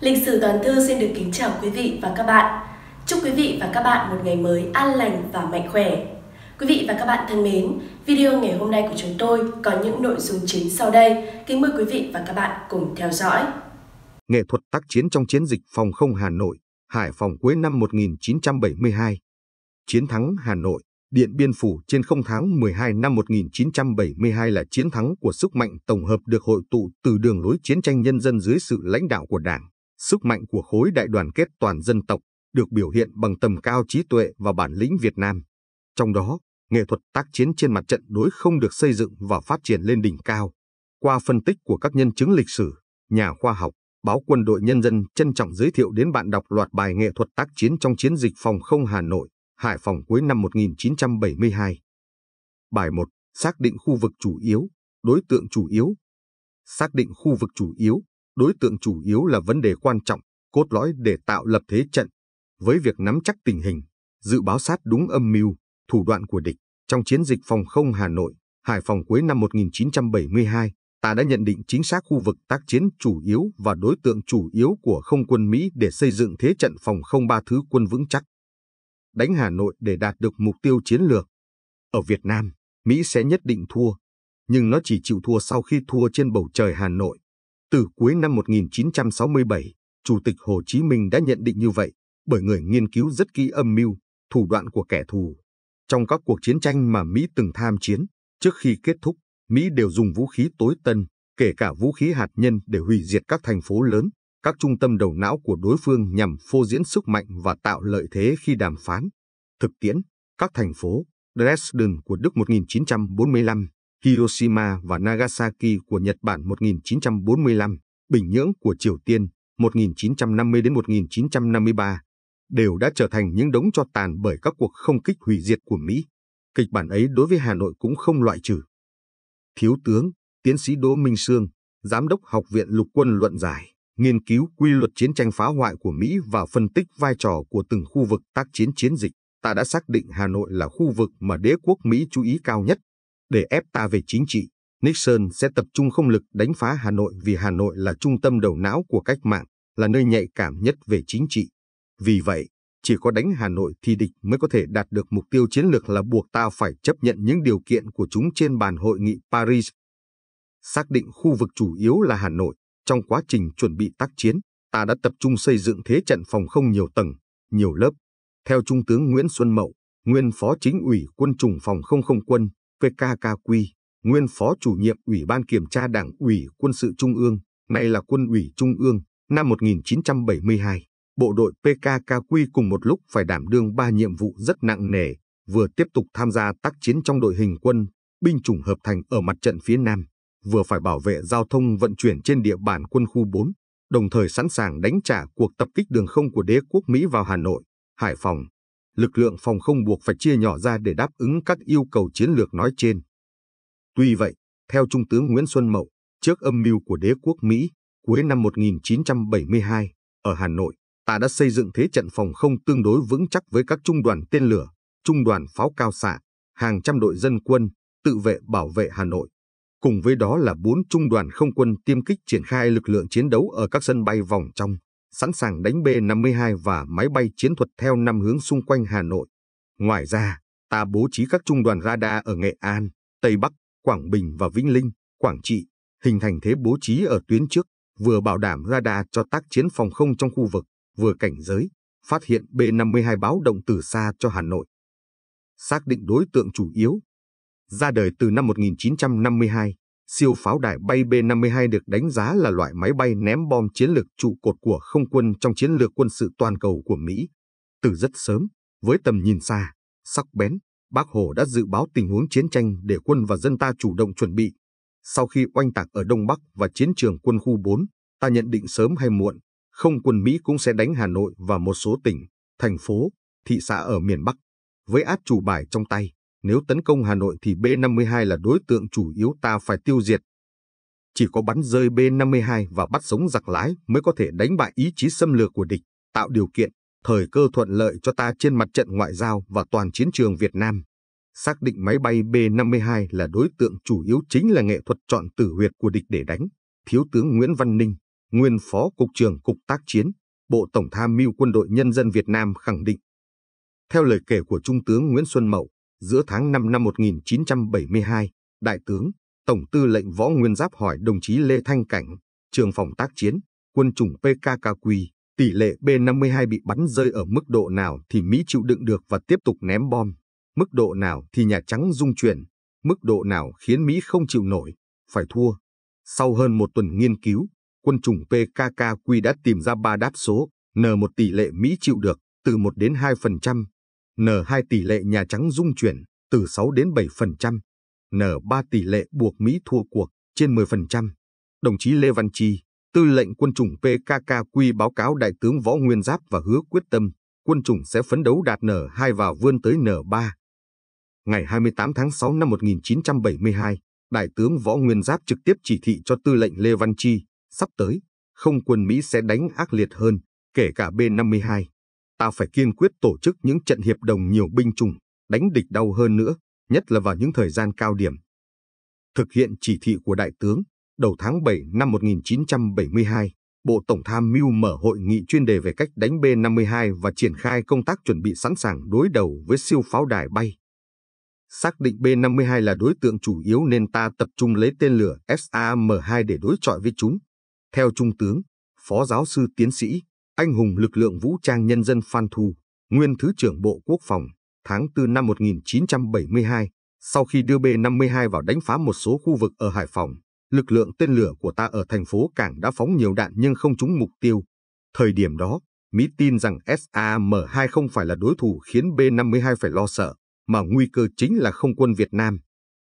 Lịch sử toàn thư xin được kính chào quý vị và các bạn. Chúc quý vị và các bạn một ngày mới an lành và mạnh khỏe. Quý vị và các bạn thân mến, video ngày hôm nay của chúng tôi có những nội dung chính sau đây. Kính mời quý vị và các bạn cùng theo dõi. Nghệ thuật tác chiến trong chiến dịch phòng không Hà Nội, Hải Phòng cuối năm 1972. Chiến thắng Hà Nội, Điện Biên Phủ trên không tháng 12 năm 1972 là chiến thắng của sức mạnh tổng hợp được hội tụ từ đường lối chiến tranh nhân dân dưới sự lãnh đạo của Đảng, Sức mạnh của khối đại đoàn kết toàn dân tộc được biểu hiện bằng tầm cao trí tuệ và bản lĩnh Việt Nam. Trong đó, nghệ thuật tác chiến trên mặt trận đối không được xây dựng và phát triển lên đỉnh cao. Qua phân tích của các nhân chứng lịch sử, nhà khoa học, báo Quân đội Nhân dân trân trọng giới thiệu đến bạn đọc loạt bài nghệ thuật tác chiến trong chiến dịch phòng không Hà Nội, Hải Phòng cuối năm 1972. Bài 1. Xác định khu vực chủ yếu, đối tượng chủ yếu. Xác định khu vực chủ yếu đối tượng chủ yếu là vấn đề quan trọng, cốt lõi để tạo lập thế trận. Với việc nắm chắc tình hình, dự báo sát đúng âm mưu, thủ đoạn của địch, trong chiến dịch phòng không Hà Nội, Hải Phòng cuối năm 1972, ta đã nhận định chính xác khu vực tác chiến chủ yếu và đối tượng chủ yếu của không quân Mỹ để xây dựng thế trận phòng không ba thứ quân vững chắc. Đánh Hà Nội để đạt được mục tiêu chiến lược. Ở Việt Nam, Mỹ sẽ nhất định thua, nhưng nó chỉ chịu thua sau khi thua trên bầu trời Hà Nội. Từ cuối năm 1967, Chủ tịch Hồ Chí Minh đã nhận định như vậy bởi người nghiên cứu rất kỹ âm mưu, thủ đoạn của kẻ thù. Trong các cuộc chiến tranh mà Mỹ từng tham chiến, trước khi kết thúc, Mỹ đều dùng vũ khí tối tân, kể cả vũ khí hạt nhân để hủy diệt các thành phố lớn, các trung tâm đầu não của đối phương nhằm phô diễn sức mạnh và tạo lợi thế khi đàm phán. Thực tiễn, các thành phố Dresden của Đức 1945, Hiroshima và Nagasaki của Nhật Bản 1945, Bình Nhưỡng của Triều Tiên 1950 đến 1953 đều đã trở thành những đống cho tàn bởi các cuộc không kích hủy diệt của Mỹ. Kịch bản ấy đối với Hà Nội cũng không loại trừ. Thiếu tướng, tiến sĩ Đỗ Minh Sương, Giám đốc Học viện Lục quân luận giải, nghiên cứu quy luật chiến tranh phá hoại của Mỹ và phân tích vai trò của từng khu vực tác chiến chiến dịch, ta đã xác định Hà Nội là khu vực mà đế quốc Mỹ chú ý cao nhất để ép ta về chính trị, Nixon sẽ tập trung không lực đánh phá Hà Nội vì Hà Nội là trung tâm đầu não của cách mạng, là nơi nhạy cảm nhất về chính trị. Vì vậy, chỉ có đánh Hà Nội thì địch mới có thể đạt được mục tiêu chiến lược là buộc ta phải chấp nhận những điều kiện của chúng trên bàn hội nghị Paris. Xác định khu vực chủ yếu là Hà Nội, trong quá trình chuẩn bị tác chiến, ta đã tập trung xây dựng thế trận phòng không nhiều tầng, nhiều lớp. Theo Trung tướng Nguyễn Xuân Mậu, nguyên phó chính ủy quân chủng phòng không không quân, PKKQ, nguyên phó chủ nhiệm Ủy ban Kiểm tra Đảng ủy Quân sự Trung ương, nay là Quân ủy Trung ương, năm 1972, bộ đội PKKQ cùng một lúc phải đảm đương ba nhiệm vụ rất nặng nề, vừa tiếp tục tham gia tác chiến trong đội hình quân, binh chủng hợp thành ở mặt trận phía Nam, vừa phải bảo vệ giao thông vận chuyển trên địa bàn quân khu 4, đồng thời sẵn sàng đánh trả cuộc tập kích đường không của đế quốc Mỹ vào Hà Nội, Hải Phòng, lực lượng phòng không buộc phải chia nhỏ ra để đáp ứng các yêu cầu chiến lược nói trên. Tuy vậy, theo Trung tướng Nguyễn Xuân Mậu, trước âm mưu của đế quốc Mỹ, cuối năm 1972, ở Hà Nội, ta đã xây dựng thế trận phòng không tương đối vững chắc với các trung đoàn tên lửa, trung đoàn pháo cao xạ, hàng trăm đội dân quân, tự vệ bảo vệ Hà Nội. Cùng với đó là bốn trung đoàn không quân tiêm kích triển khai lực lượng chiến đấu ở các sân bay vòng trong, sẵn sàng đánh B-52 và máy bay chiến thuật theo năm hướng xung quanh Hà Nội. Ngoài ra, ta bố trí các trung đoàn radar ở Nghệ An, Tây Bắc, Quảng Bình và Vĩnh Linh, Quảng Trị, hình thành thế bố trí ở tuyến trước, vừa bảo đảm radar cho tác chiến phòng không trong khu vực, vừa cảnh giới, phát hiện B-52 báo động từ xa cho Hà Nội. Xác định đối tượng chủ yếu. Ra đời từ năm 1952, siêu pháo đài bay B-52 được đánh giá là loại máy bay ném bom chiến lược trụ cột của không quân trong chiến lược quân sự toàn cầu của Mỹ. Từ rất sớm, với tầm nhìn xa, sắc bén, Bác Hồ đã dự báo tình huống chiến tranh để quân và dân ta chủ động chuẩn bị. Sau khi oanh tạc ở Đông Bắc và chiến trường quân khu 4, ta nhận định sớm hay muộn, không quân Mỹ cũng sẽ đánh Hà Nội và một số tỉnh, thành phố, thị xã ở miền Bắc. Với át chủ bài trong tay, nếu tấn công Hà Nội thì B-52 là đối tượng chủ yếu ta phải tiêu diệt. Chỉ có bắn rơi B-52 và bắt sống giặc lái mới có thể đánh bại ý chí xâm lược của địch, tạo điều kiện, thời cơ thuận lợi cho ta trên mặt trận ngoại giao và toàn chiến trường Việt Nam. Xác định máy bay B-52 là đối tượng chủ yếu chính là nghệ thuật chọn tử huyệt của địch để đánh. Thiếu tướng Nguyễn Văn Ninh, nguyên phó cục trưởng Cục Tác Chiến, Bộ Tổng tham mưu Quân đội Nhân dân Việt Nam khẳng định. Theo lời kể của Trung tướng Nguyễn Xuân Mậu, Giữa tháng 5 năm 1972, Đại tướng, Tổng tư lệnh Võ Nguyên Giáp hỏi đồng chí Lê Thanh Cảnh, trường phòng tác chiến, quân chủng PKKQ, tỷ lệ B-52 bị bắn rơi ở mức độ nào thì Mỹ chịu đựng được và tiếp tục ném bom, mức độ nào thì Nhà Trắng rung chuyển, mức độ nào khiến Mỹ không chịu nổi, phải thua. Sau hơn một tuần nghiên cứu, quân chủng PKKQ đã tìm ra ba đáp số, N1 tỷ lệ Mỹ chịu được từ 1 đến 2%, N2 tỷ lệ Nhà Trắng dung chuyển từ 6 đến 7%, N3 tỷ lệ buộc Mỹ thua cuộc trên 10%. Đồng chí Lê Văn Chi, tư lệnh quân chủng PKKQ báo cáo Đại tướng Võ Nguyên Giáp và hứa quyết tâm quân chủng sẽ phấn đấu đạt N2 và vươn tới N3. Ngày 28 tháng 6 năm 1972, Đại tướng Võ Nguyên Giáp trực tiếp chỉ thị cho tư lệnh Lê Văn Chi, sắp tới, không quân Mỹ sẽ đánh ác liệt hơn, kể cả B-52. Ta phải kiên quyết tổ chức những trận hiệp đồng nhiều binh chủng, đánh địch đau hơn nữa, nhất là vào những thời gian cao điểm. Thực hiện chỉ thị của Đại tướng, đầu tháng 7 năm 1972, Bộ Tổng tham mưu mở hội nghị chuyên đề về cách đánh B-52 và triển khai công tác chuẩn bị sẵn sàng đối đầu với siêu pháo đài bay. Xác định B-52 là đối tượng chủ yếu nên ta tập trung lấy tên lửa SAM-2 để đối chọi với chúng. Theo Trung tướng, Phó Giáo sư Tiến sĩ anh hùng lực lượng vũ trang nhân dân Phan Thu, nguyên Thứ trưởng Bộ Quốc phòng, tháng 4 năm 1972, sau khi đưa B-52 vào đánh phá một số khu vực ở Hải Phòng, lực lượng tên lửa của ta ở thành phố Cảng đã phóng nhiều đạn nhưng không trúng mục tiêu. Thời điểm đó, Mỹ tin rằng SAM-2 không phải là đối thủ khiến B-52 phải lo sợ, mà nguy cơ chính là không quân Việt Nam.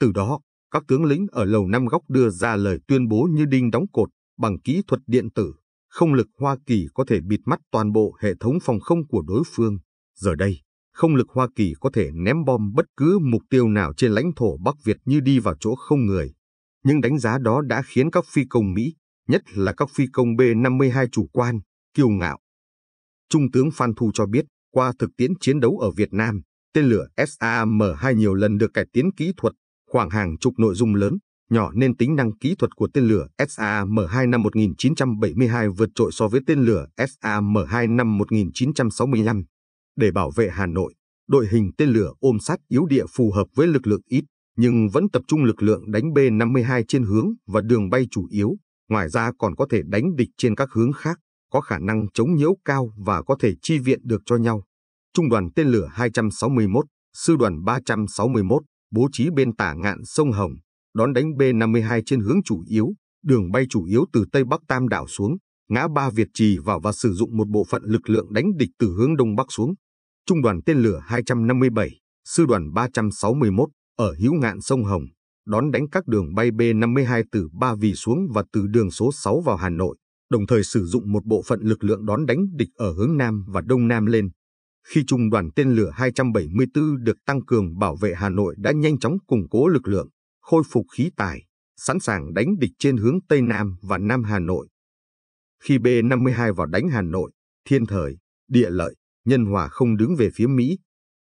Từ đó, các tướng lĩnh ở Lầu Năm Góc đưa ra lời tuyên bố như đinh đóng cột bằng kỹ thuật điện tử không lực Hoa Kỳ có thể bịt mắt toàn bộ hệ thống phòng không của đối phương. Giờ đây, không lực Hoa Kỳ có thể ném bom bất cứ mục tiêu nào trên lãnh thổ Bắc Việt như đi vào chỗ không người. Nhưng đánh giá đó đã khiến các phi công Mỹ, nhất là các phi công B-52 chủ quan, kiêu ngạo. Trung tướng Phan Thu cho biết, qua thực tiễn chiến đấu ở Việt Nam, tên lửa SAM-2 nhiều lần được cải tiến kỹ thuật, khoảng hàng chục nội dung lớn, nhỏ nên tính năng kỹ thuật của tên lửa SAM-2 năm 1972 vượt trội so với tên lửa SAM-2 năm 1965. Để bảo vệ Hà Nội, đội hình tên lửa ôm sát yếu địa phù hợp với lực lượng ít, nhưng vẫn tập trung lực lượng đánh B-52 trên hướng và đường bay chủ yếu, ngoài ra còn có thể đánh địch trên các hướng khác, có khả năng chống nhiễu cao và có thể chi viện được cho nhau. Trung đoàn tên lửa 261, sư đoàn 361, bố trí bên tả ngạn sông Hồng, đón đánh B-52 trên hướng chủ yếu, đường bay chủ yếu từ Tây Bắc Tam Đảo xuống, ngã ba Việt Trì vào và sử dụng một bộ phận lực lượng đánh địch từ hướng Đông Bắc xuống. Trung đoàn tên lửa 257, sư đoàn 361 ở hữu ngạn sông Hồng, đón đánh các đường bay B-52 từ Ba Vì xuống và từ đường số 6 vào Hà Nội, đồng thời sử dụng một bộ phận lực lượng đón đánh địch ở hướng Nam và Đông Nam lên. Khi trung đoàn tên lửa 274 được tăng cường bảo vệ Hà Nội đã nhanh chóng củng cố lực lượng, khôi phục khí tài, sẵn sàng đánh địch trên hướng Tây Nam và Nam Hà Nội. Khi B-52 vào đánh Hà Nội, thiên thời, địa lợi, nhân hòa không đứng về phía Mỹ.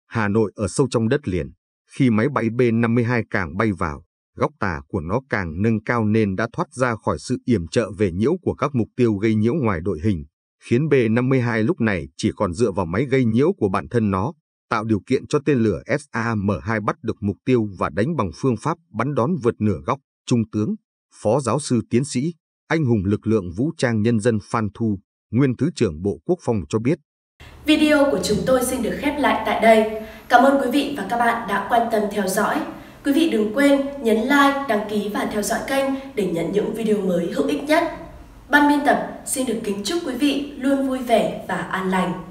Hà Nội ở sâu trong đất liền, khi máy bay B-52 càng bay vào, góc tà của nó càng nâng cao nên đã thoát ra khỏi sự yểm trợ về nhiễu của các mục tiêu gây nhiễu ngoài đội hình, khiến B-52 lúc này chỉ còn dựa vào máy gây nhiễu của bản thân nó tạo điều kiện cho tên lửa SAM-2 bắt được mục tiêu và đánh bằng phương pháp bắn đón vượt nửa góc, Trung tướng, Phó giáo sư tiến sĩ, anh hùng lực lượng vũ trang nhân dân Phan Thu, nguyên Thứ trưởng Bộ Quốc phòng cho biết. Video của chúng tôi xin được khép lại tại đây. Cảm ơn quý vị và các bạn đã quan tâm theo dõi. Quý vị đừng quên nhấn like, đăng ký và theo dõi kênh để nhận những video mới hữu ích nhất. Ban biên tập xin được kính chúc quý vị luôn vui vẻ và an lành.